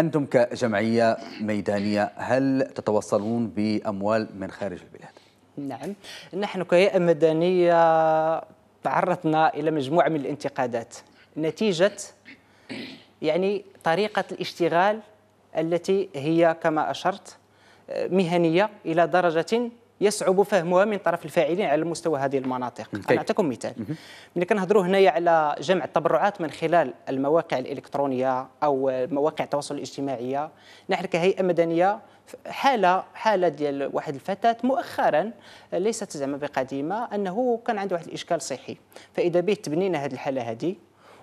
أنتم كجمعية ميدانية هل تتوصلون بأموال من خارج البلاد؟ نعم نحن كهيئة مدنية تعرضنا إلى مجموعة من الانتقادات نتيجة يعني طريقة الاشتغال التي هي كما أشرت آه، مهنية إلى درجة يصعب فهمها من طرف الفاعلين على مستوى هذه المناطق انا اعطيكم مثال ملي كنهضروا هنايا على جمع التبرعات من خلال المواقع الالكترونيه او مواقع التواصل الاجتماعيه نحن كهيئه مدنيه حاله حاله ديال واحد الفتاه مؤخرا ليست زعما بقديمه انه كان عنده واحد الاشكال صحي فاذا به تبنينا هذه الحاله هذه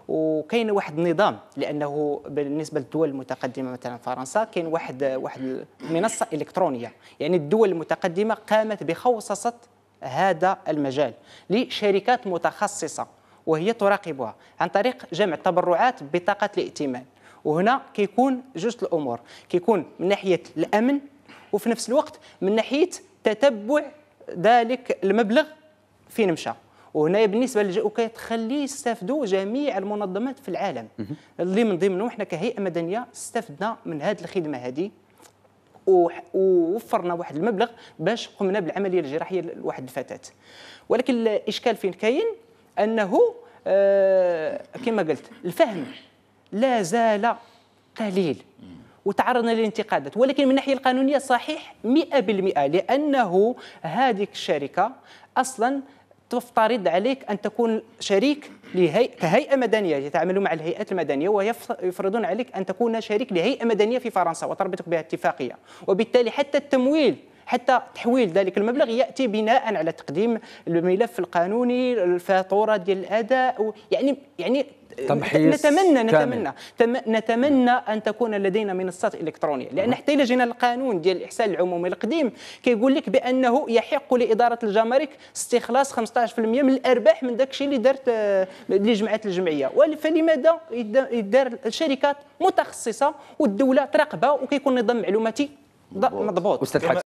وكاين واحد النظام لانه بالنسبه للدول المتقدمه مثلا فرنسا كاين واحد واحد منصه الكترونيه يعني الدول المتقدمه قامت بخصصه هذا المجال لشركات متخصصه وهي تراقبها عن طريق جمع تبرعات بطاقه الائتمان وهنا كيكون جوج الامور كيكون من ناحيه الامن وفي نفس الوقت من ناحيه تتبع ذلك المبلغ فين مشى وهنا بالنسبه للجوكا تخليه يستافدوا جميع المنظمات في العالم اللي من ضمنهم احنا كهيئه مدنيه استفدنا من هذه الخدمه هذه ووفرنا واحد المبلغ باش قمنا بالعمليه الجراحيه لواحد الفتاه ولكن الاشكال فين كاين انه آه كما قلت الفهم لا زال قليل وتعرضنا للانتقادات ولكن من الناحيه القانونيه صحيح 100% لانه هذيك الشركه اصلا تفترض عليك أن تكون شريك لهي... كهيئة مدنية يتعامل مع الهيئات المدنية ويفرضون عليك أن تكون شريك لهيئة مدنية في فرنسا وتربطك بها اتفاقية وبالتالي حتى التمويل حتى تحويل ذلك المبلغ ياتي بناء على تقديم الملف القانوني الفاتوره ديال الاداء يعني يعني تمحيص نتمنى نتمنى كامل. نتمنى ان تكون لدينا منصات الكترونيه لان حتى الا جينا القانون ديال الاحسان العمومي القديم كيقول لك بانه يحق لاداره الجمارك استخلاص 15% من الارباح من داك الشيء اللي دارت اللي آه، جمعت الجمعيه فلماذا يدار الشركات متخصصه والدوله تراقبها وكيكون نظام معلوماتي مضبوط